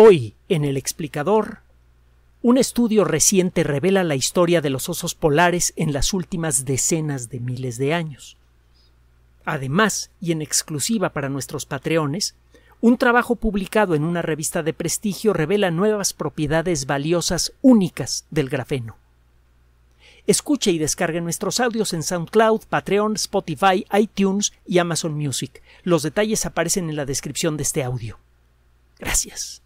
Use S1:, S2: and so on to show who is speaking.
S1: Hoy, en el explicador, un estudio reciente revela la historia de los osos polares en las últimas decenas de miles de años. Además, y en exclusiva para nuestros patreones, un trabajo publicado en una revista de prestigio revela nuevas propiedades valiosas únicas del grafeno. Escuche y descargue nuestros audios en SoundCloud, Patreon, Spotify, iTunes y Amazon Music. Los detalles aparecen en la descripción de este audio. Gracias.